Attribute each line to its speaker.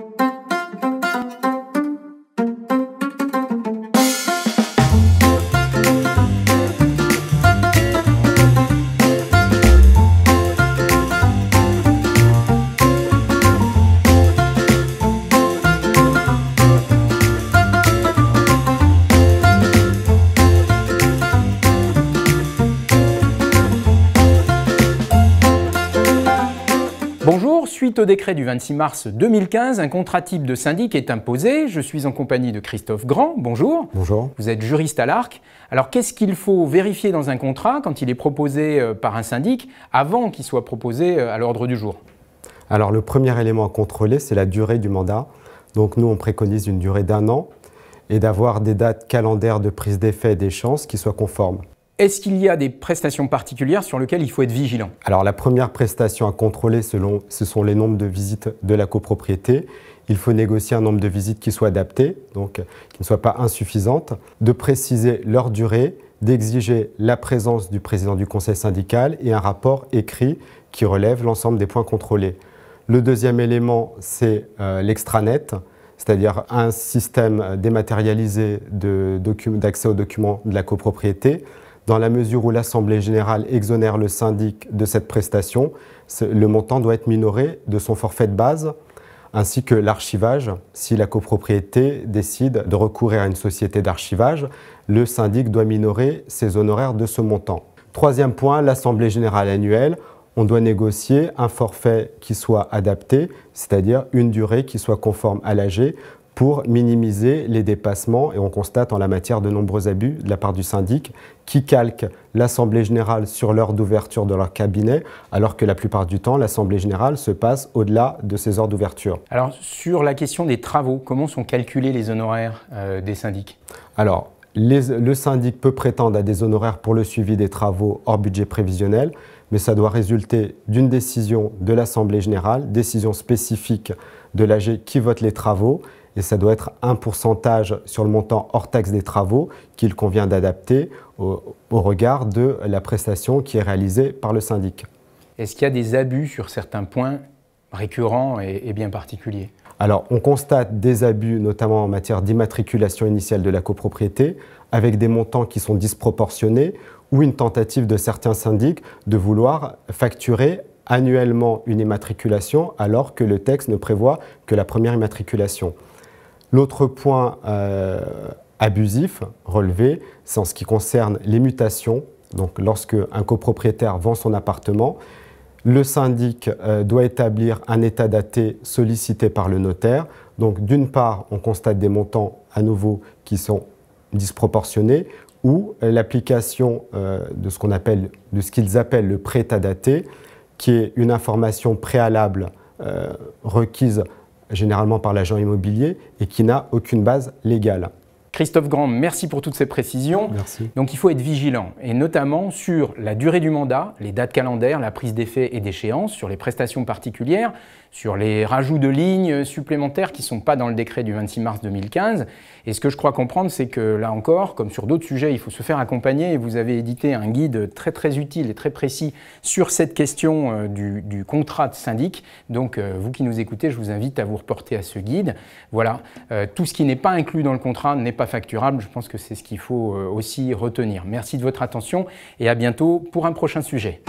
Speaker 1: Thank you. Suite au décret du 26 mars 2015, un contrat type de syndic est imposé. Je suis en compagnie de Christophe Grand. Bonjour. Bonjour. Vous êtes juriste à l'ARC. Alors qu'est-ce qu'il faut vérifier dans un contrat quand il est proposé euh, par un syndic avant qu'il soit proposé euh, à l'ordre du jour
Speaker 2: Alors le premier élément à contrôler, c'est la durée du mandat. Donc nous, on préconise une durée d'un an et d'avoir des dates calendaires de prise d'effet et chances qui soient conformes.
Speaker 1: Est-ce qu'il y a des prestations particulières sur lesquelles il faut être vigilant
Speaker 2: Alors la première prestation à contrôler, selon, ce sont les nombres de visites de la copropriété. Il faut négocier un nombre de visites qui soit adapté, donc qui ne soit pas insuffisante, de préciser leur durée, d'exiger la présence du président du conseil syndical et un rapport écrit qui relève l'ensemble des points contrôlés. Le deuxième élément, c'est euh, l'extranet c'est-à-dire un système dématérialisé d'accès aux documents de la copropriété dans la mesure où l'Assemblée générale exonère le syndic de cette prestation, le montant doit être minoré de son forfait de base, ainsi que l'archivage. Si la copropriété décide de recourir à une société d'archivage, le syndic doit minorer ses honoraires de ce montant. Troisième point, l'Assemblée générale annuelle. On doit négocier un forfait qui soit adapté, c'est-à-dire une durée qui soit conforme à l'âge pour minimiser les dépassements et on constate en la matière de nombreux abus de la part du syndic qui calque l'Assemblée générale sur l'heure d'ouverture de leur cabinet, alors que la plupart du temps, l'Assemblée générale se passe au-delà de ces heures d'ouverture.
Speaker 1: Alors, sur la question des travaux, comment sont calculés les honoraires euh, des syndics
Speaker 2: Alors, le syndic peut prétendre à des honoraires pour le suivi des travaux hors budget prévisionnel, mais ça doit résulter d'une décision de l'Assemblée générale, décision spécifique de l'AG qui vote les travaux, et ça doit être un pourcentage sur le montant hors taxe des travaux qu'il convient d'adapter au, regard de la prestation qui est réalisée par le syndic.
Speaker 1: Est-ce qu'il y a des abus sur certains points récurrents et bien particuliers
Speaker 2: alors, on constate des abus, notamment en matière d'immatriculation initiale de la copropriété, avec des montants qui sont disproportionnés, ou une tentative de certains syndics de vouloir facturer annuellement une immatriculation, alors que le texte ne prévoit que la première immatriculation. L'autre point euh, abusif relevé, c'est en ce qui concerne les mutations. Donc, lorsque un copropriétaire vend son appartement, le syndic euh, doit établir un état daté sollicité par le notaire. Donc d'une part, on constate des montants à nouveau qui sont disproportionnés ou l'application euh, de ce qu'ils appellent le prêt à daté, qui est une information préalable euh, requise généralement par l'agent immobilier et qui n'a aucune base légale.
Speaker 1: Christophe Grand, merci pour toutes ces précisions. Donc il faut être vigilant, et notamment sur la durée du mandat, les dates calendaires, la prise d'effet et d'échéance, sur les prestations particulières, sur les rajouts de lignes supplémentaires qui ne sont pas dans le décret du 26 mars 2015. Et ce que je crois comprendre, c'est que là encore, comme sur d'autres sujets, il faut se faire accompagner, et vous avez édité un guide très très utile et très précis sur cette question euh, du, contrat de syndic. Donc euh, vous qui nous écoutez, je vous invite à vous reporter à ce guide. Voilà, euh, tout ce qui n'est pas inclus dans le contrat n'est pas facturable. Je pense que c'est ce qu'il faut euh, aussi retenir. Merci de votre attention et à bientôt pour un prochain sujet.